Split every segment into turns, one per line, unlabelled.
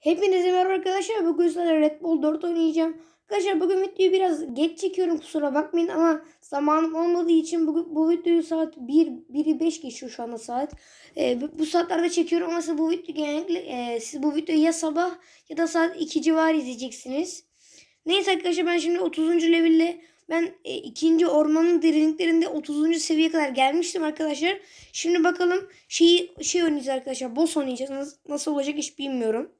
Hepinize merhaba arkadaşlar. Bugün sizlerle Red Bull 4 oynayacağım. Arkadaşlar bugün videoyu biraz geç çekiyorum kusura bakmayın ama zamanım olmadığı için bugün bu videoyu saat 1 1'i 5 geçiyor şu anda saat. Ee, bu saatlerde çekiyorum ama siz bu video genellikle e, siz bu videoyu ya sabah ya da saat 2 civarı izleyeceksiniz. Neyse arkadaşlar ben şimdi 30. level'le ben e, ikinci ormanın derinliklerinde 30. seviyeye kadar gelmiştim arkadaşlar. Şimdi bakalım şeyi şey oynayacağız arkadaşlar. Boss oynayacağız. Nasıl, nasıl olacak hiç bilmiyorum.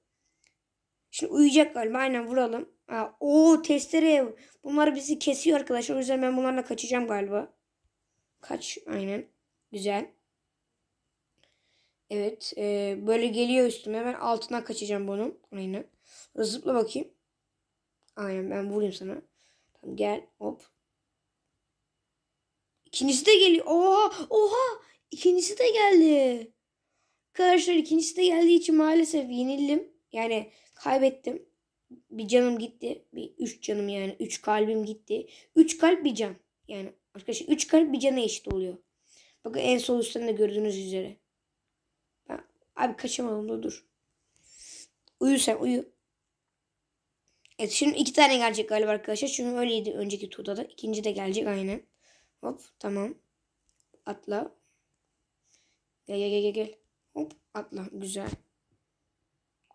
Şimdi uyuyacak galiba. Aynen vuralım. Ha, oo testereye. Bunlar bizi kesiyor arkadaşlar. O yüzden ben bunlarla kaçacağım galiba. Kaç. Aynen. Güzel. Evet. E, böyle geliyor üstüme. Ben altına kaçacağım bunun. Aynen. Zıpla bakayım. Aynen ben vurayım sana. Tamam gel. Hop. İkincisi de geliyor. Oha! Oha! İkincisi de geldi. Arkadaşlar ikincisi de geldiği için maalesef yenildim. Yani kaybettim. Bir canım gitti. Bir üç canım yani. Üç kalbim gitti. Üç kalp bir can. Yani arkadaşlar üç kalp bir cana eşit oluyor. Bakın en sol üstten de gördüğünüz üzere. Ben, abi kaçamadım dur dur. Uyu sen uyu. Evet şimdi iki tane gelecek galiba arkadaşlar. Çünkü öyleydi önceki turda da. İkinci de gelecek aynen. Hop tamam. Atla. Gel gel gel gel. Hop atla. Güzel.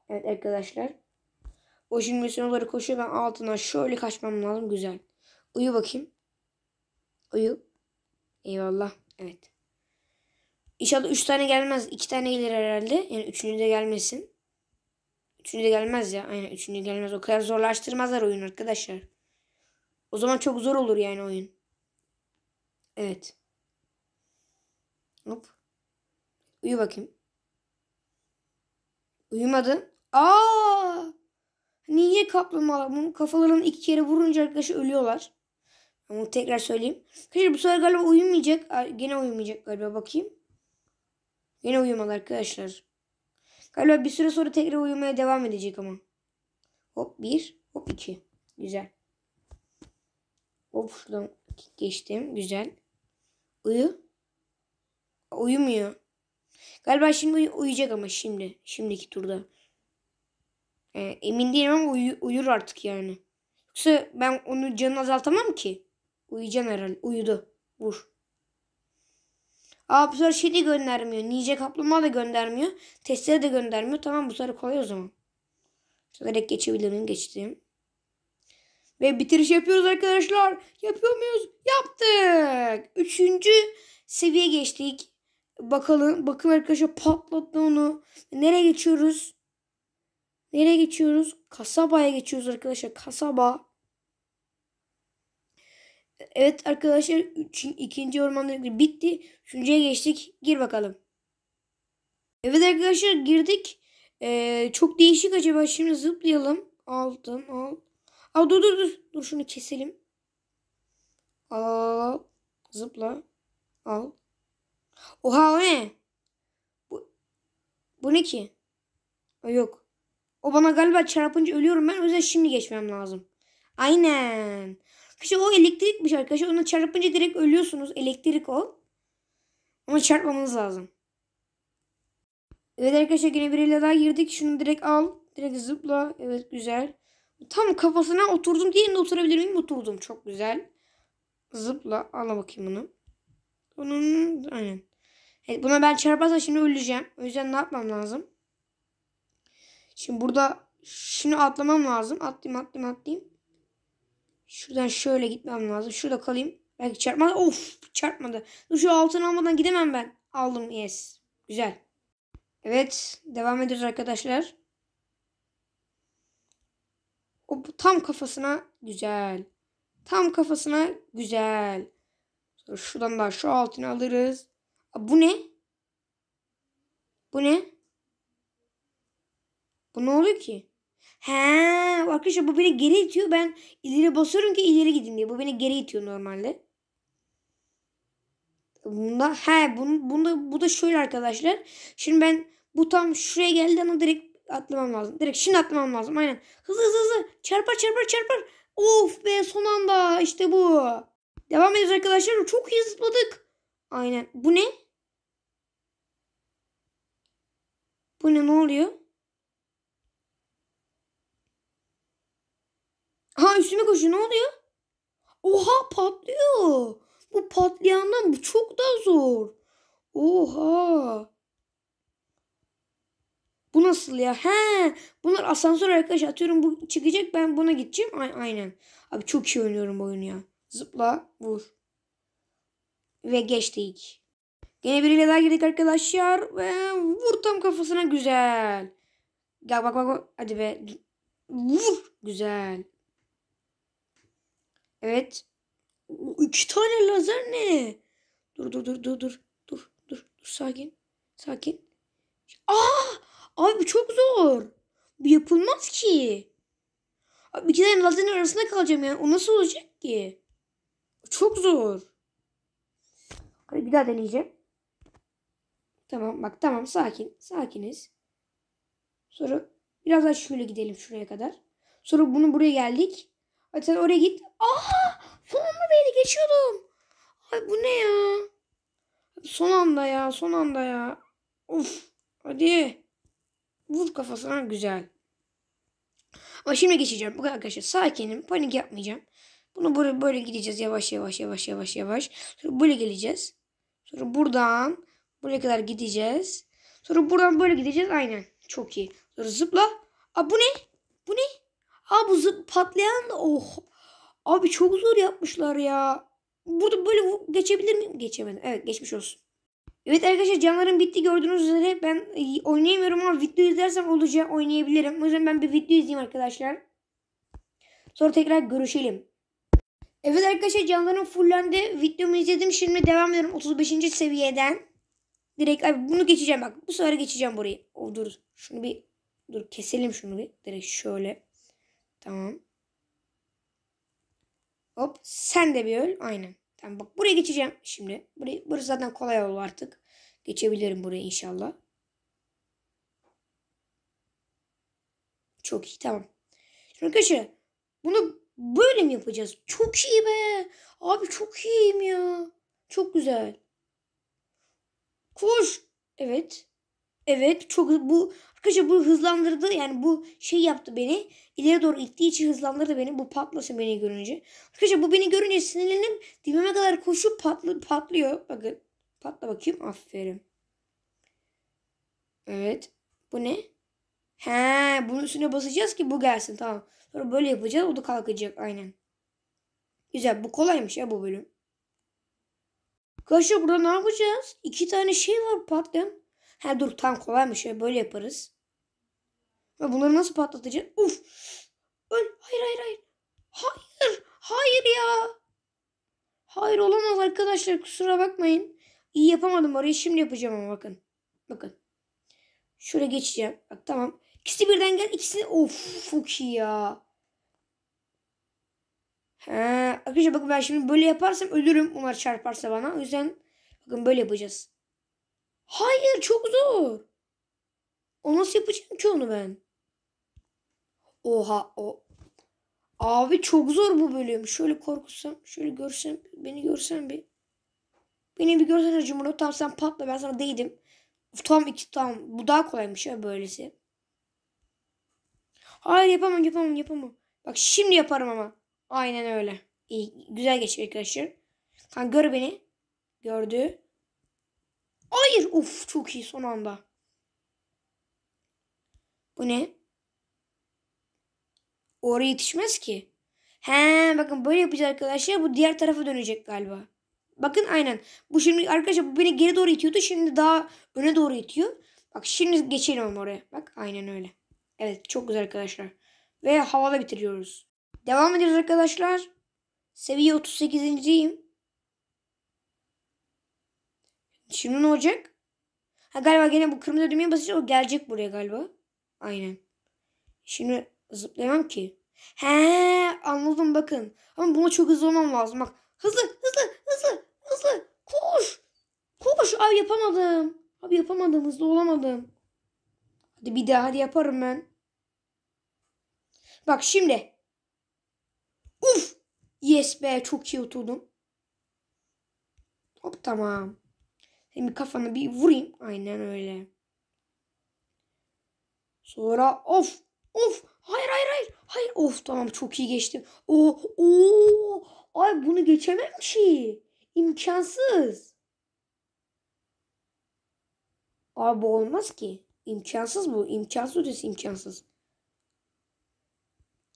Evet arkadaşlar. O şimdi sonraları koşuyor. Ben altına şöyle kaçmam lazım. Güzel. Uyu bakayım. Uyu. Eyvallah. Evet. İnşallah 3 tane gelmez. 2 tane gelir herhalde. Yani 3. de gelmesin. 3. de gelmez ya. Aynen 3. gelmez. O kadar zorlaştırmazlar oyun arkadaşlar. O zaman çok zor olur yani oyun. Evet. Hop. Uyu bakayım. Uyumadı. Aa! Niye kaplumbağalar bunu kafalarını iki kere vurunca arkadaşlar ölüyorlar. Ama tekrar söyleyeyim. Arkadaşlar bu sefer galiba uyumayacak. Gene uyumayacak galiba bakayım. Gene uyumadı arkadaşlar. Galiba bir süre sonra tekrar uyumaya devam edecek ama. Hop bir. Hop iki. Güzel. Hop şuradan geçtim. Güzel. Uyu. Uyumuyor. Galiba şimdi uy uyuyacak ama şimdi. Şimdiki turda. E, emin değilim ama uyu, uyur artık yani. Yoksa ben onu canını azaltamam ki. Uyuyacaksın herhalde. Uyudu. Vur. Aa bu sefer şey de göndermiyor. Nice kaplumbağa da göndermiyor. Testere de göndermiyor. Tamam bu sefer kolay o zaman. Direkt geçebilirim. Geçtim. Ve bitiriş yapıyoruz arkadaşlar. Yapıyor muyuz? Yaptık. Üçüncü seviye geçtik. Bakalım. Bakın arkadaşlar patlattı onu. Nereye geçiyoruz? Nereye geçiyoruz? Kasabaya geçiyoruz arkadaşlar. Kasaba. Evet arkadaşlar üçün, ikinci ormanda bitti. Üçüncüye geçtik. Gir bakalım. Evet arkadaşlar girdik. Ee, çok değişik acaba. Şimdi zıplayalım. Aldım al. Aa, dur dur dur. Dur şunu keselim. Al al. Zıpla. Al. Oha o ne? Bu, bu ne ki? Aa, yok. O bana galiba çarpınca ölüyorum ben. O yüzden şimdi geçmem lazım. Aynen. İşte o elektrikmiş arkadaşlar. Ona çarpınca direkt ölüyorsunuz. Elektrik o. Ama çarpmamanız lazım. Evet arkadaşlar yine biriyle daha girdik. Şunu direkt al. Direkt zıpla. Evet güzel. Tam kafasına oturdum. diye Diğerinde oturabilir miyim? Oturdum. Çok güzel. Zıpla. Al bakayım bunu. Bunun aynen. Evet, buna ben çarparsam şimdi öleceğim. O yüzden ne yapmam lazım? Şimdi burada şunu atlamam lazım. Atlayayım atlayayım atlayayım. Şuradan şöyle gitmem lazım. Şurada kalayım. Belki çarpmadı. Of çarpmadı. Dur şu altın almadan gidemem ben. Aldım yes. Güzel. Evet devam ediyoruz arkadaşlar. O tam kafasına güzel. Tam kafasına güzel. Şuradan da şu altını alırız. Bu ne? Bu ne? Bu ne oluyor ki? He, arkadaşlar bu beni geri itiyor. Ben ileri basıyorum ki ileri gideyim diye. Bu beni geri itiyor normalde. Bunda he bunu bunda bu da şöyle arkadaşlar. Şimdi ben bu tam şuraya geldi ama direkt atlamam lazım. Direkt şimdi atlamam lazım. Aynen. Hızlı hızlı hızlı. Çarpar çarpar çarpar. Of be son anda işte bu. Devam ediyoruz arkadaşlar. Çok iyi zıpladık. Aynen. Bu ne? Bu ne ne oluyor? Ha üstüme koşuyor. Ne oluyor? Oha patlıyor. Bu patlayandan bu çok daha zor. Oha. Bu nasıl ya? He. Bunlar asansör arkadaş atıyorum bu çıkacak ben buna gideceğim. A aynen. Abi çok iyi oynuyorum bu oyunu ya. Zıpla vur. Ve geçtik. Yine biriyle daha girdik arkadaşlar. Ve vur tam kafasına güzel. Gel bak bak bak. Hadi be. Vur. Güzel. Evet. İki tane lazer ne? Dur dur dur dur dur. Dur dur dur sakin. Sakin. Aa! Ah! Abi bu çok zor. Bu yapılmaz ki. Abi iki tane lazerin arasında kalacağım yani. O nasıl olacak ki? Çok zor. Hadi bir daha deneyeceğim. Tamam bak tamam sakin. Sakiniz. Sonra biraz daha şöyle gidelim şuraya kadar. Sonra bunu buraya geldik. Hadi sen oraya git. Aha! Sonunda beni geçiyordum. Ay bu ne ya? Son anda ya. Son anda ya. Uf. Hadi. Vur kafasına. Güzel. Ama şimdi geçeceğim. Bak arkadaşlar sakinim. Panik yapmayacağım. Bunu böyle böyle gideceğiz. Yavaş yavaş yavaş yavaş yavaş. Sonra böyle geleceğiz. Sonra buradan buraya kadar gideceğiz. Sonra buradan böyle gideceğiz. Aynen. Çok iyi. Sonra zıpla. Aa bu ne? Bu ne? Aa bu zıp patlayan da oh Abi çok zor yapmışlar ya. Burada böyle geçebilir miyim? Geçemedim. Evet geçmiş olsun. Evet arkadaşlar canlarım bitti gördüğünüz üzere ben e, oynayamıyorum ama video izlersem olacağı oynayabilirim. O yüzden ben bir video izleyeyim arkadaşlar. Sonra tekrar görüşelim. Evet arkadaşlar canlarım fullendi. Videomu izledim. Şimdi devam ediyorum 35. seviyeden. Direkt abi bunu geçeceğim bak. Bu sefer geçeceğim burayı. oh, dur. Şunu bir dur keselim şunu bir. Direkt şöyle. Tamam. Hop sen de bir öl. Aynen. Tamam bak buraya geçeceğim şimdi. Burayı, burası zaten kolay oldu artık. Geçebilirim buraya inşallah. Çok iyi tamam. Şimdi arkadaşlar bunu böyle mi yapacağız? Çok iyi be. Abi çok iyiyim ya. Çok güzel. Koş. Evet. Evet çok bu Arkadaşlar bu hızlandırdı. Yani bu şey yaptı beni. İleri doğru ittiği için hızlandırdı beni. Bu patlasın beni görünce. Arkadaşlar bu beni görünce sinirlenip dibime kadar koşup patlı, patlıyor. Bakın. Patla bakayım. Aferin. Evet. Bu ne? He, bunun üstüne basacağız ki bu gelsin. Tamam. Sonra böyle yapacağız. O da kalkacak. Aynen. Güzel. Bu kolaymış ya bu bölüm. Arkadaşlar burada ne yapacağız? İki tane şey var patlayan. Ha dur tam kolaymış ya böyle yaparız. Ve bunları nasıl patlatacağım? Uf. Öl. Hayır hayır hayır. Hayır. Hayır ya. Hayır olamaz arkadaşlar kusura bakmayın. İyi yapamadım orayı şimdi yapacağım ama bakın. Bakın. Şuraya geçeceğim. Bak tamam. İkisi birden gel. İkisini of çok iyi ya. He, arkadaşlar bakın ben şimdi böyle yaparsam ölürüm. Bunlar çarparsa bana. O yüzden bakın böyle yapacağız. Hayır çok zor. O nasıl yapacağım ki onu ben? Oha o. Abi çok zor bu bölüm. Şöyle korkusam, şöyle görsem, beni görsem bir. Beni bir görsen Hacı Murat. Tamam sen patla ben sana değdim. Uf, tamam iki tamam. Bu daha kolaymış ya böylesi. Hayır yapamam yapamam yapamam. Bak şimdi yaparım ama. Aynen öyle. İyi, güzel geçti arkadaşlar. Kan gör beni. Gördü. Hayır. Uf çok iyi son anda. Bu ne? Oraya yetişmez ki. He bakın böyle yapacağız arkadaşlar. Bu diğer tarafa dönecek galiba. Bakın aynen. Bu şimdi arkadaşlar bu beni geri doğru itiyordu. Şimdi daha öne doğru itiyor. Bak şimdi geçelim oraya. Bak aynen öyle. Evet çok güzel arkadaşlar. Ve havada bitiriyoruz. Devam ediyoruz arkadaşlar. Seviye 38.yim. Şimdi ne olacak? Ha galiba gene bu kırmızı düğmeye basınca o gelecek buraya galiba. Aynen. Şimdi zıplayamam ki. He anladım bakın. Ama buna çok hızlı olmam lazım. Bak hızlı hızlı hızlı hızlı koş. Koş abi yapamadım. Abi yapamadım hızlı olamadım. Hadi bir daha hadi yaparım ben. Bak şimdi. Uf. Yes be çok iyi oturdum. Hop tamam. Şimdi kafana bir vurayım. Aynen öyle. Sonra of of Hayır hayır hayır. Hayır. Of tamam çok iyi geçtim. Oo oo. Ay bunu geçemem ki. İmkansız. Abi bu olmaz ki. İmkansız bu. İmkansız ötesi imkansız.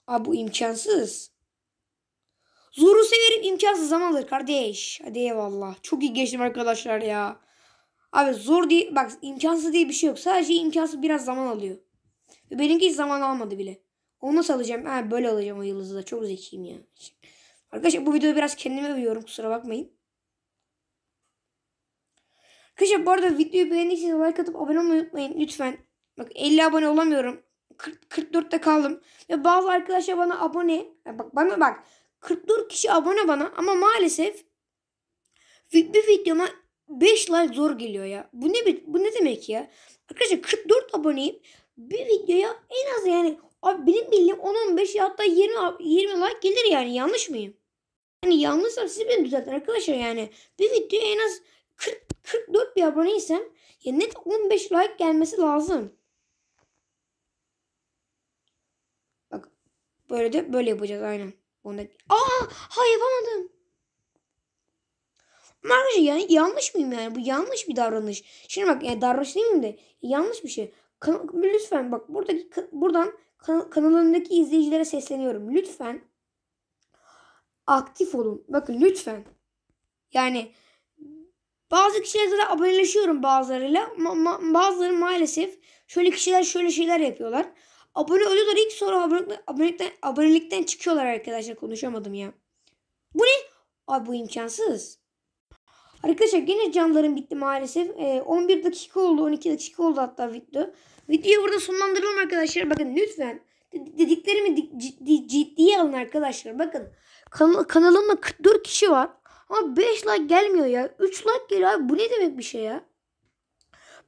Abi bu imkansız. Zoru severim imkansız zaman kardeş. Hadi eyvallah. Çok iyi geçtim arkadaşlar ya. Abi zor değil. Bak imkansız diye bir şey yok. Sadece imkansız biraz zaman alıyor. Ve benimki hiç zaman almadı bile. Onu nasıl alacağım? Ha, böyle alacağım o yıldızı da. Çok zekiyim ya. Arkadaşlar bu videoyu biraz kendime övüyorum. Kusura bakmayın. Arkadaşlar bu arada videoyu beğendiyseniz like atıp abone olmayı unutmayın. Lütfen. Bak 50 abone olamıyorum. 40, 44'te kaldım. Ve bazı arkadaşlar bana abone. Bak bana bak. 44 kişi abone bana ama maalesef bir videoma 5 like zor geliyor ya. Bu ne bu ne demek ya? Arkadaşlar 44 aboneyim bir videoya en az yani abi benim bildiğim 10-15 ya hatta 20, 20 like gelir yani yanlış mıyım? Yani yanlışsa siz beni düzeltin arkadaşlar yani. Bir videoya en az 40, 44 bir aboneysem ya net 15 like gelmesi lazım. Bak böyle de böyle yapacağız aynen. Onda... Aa ha yapamadım. Arkadaşlar yani yanlış mıyım yani? Bu yanlış bir davranış. Şimdi bak yani davranış değil miyim de yanlış bir şey. Kan lütfen bak buradaki buradan kan kanalımdaki izleyicilere sesleniyorum. Lütfen aktif olun. Bakın lütfen. Yani bazı kişilerle aboneleşiyorum bazılarıyla. Ma ma bazıları maalesef şöyle kişiler şöyle şeyler yapıyorlar. Abone oluyorlar ilk sonra abonelikten, abonelikten, abonelikten çıkıyorlar arkadaşlar konuşamadım ya. Bu ne? Abi bu imkansız. Arkadaşlar gene canlarım bitti maalesef. E, ee, 11 dakika oldu. 12 dakika oldu hatta video. Videoyu burada sonlandıralım arkadaşlar. Bakın lütfen dediklerimi ciddi, ciddiye alın arkadaşlar. Bakın kan kanalımda 44 kişi var. Ama 5 like gelmiyor ya. 3 like geliyor abi. Bu ne demek bir şey ya?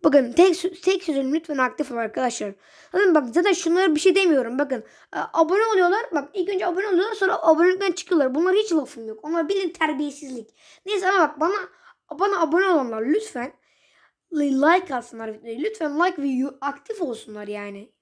Bakın tek, tek sözüm lütfen aktif ol arkadaşlar. Zaten bak zaten şunlara bir şey demiyorum. Bakın e, abone oluyorlar. Bak ilk önce abone oluyorlar sonra abonelikten çıkıyorlar. Bunlar hiç lafım yok. Onlar bilin terbiyesizlik. Neyse ama bak bana bana abone olanlar lütfen like atsınlar videoyu. Lütfen like ve aktif olsunlar yani.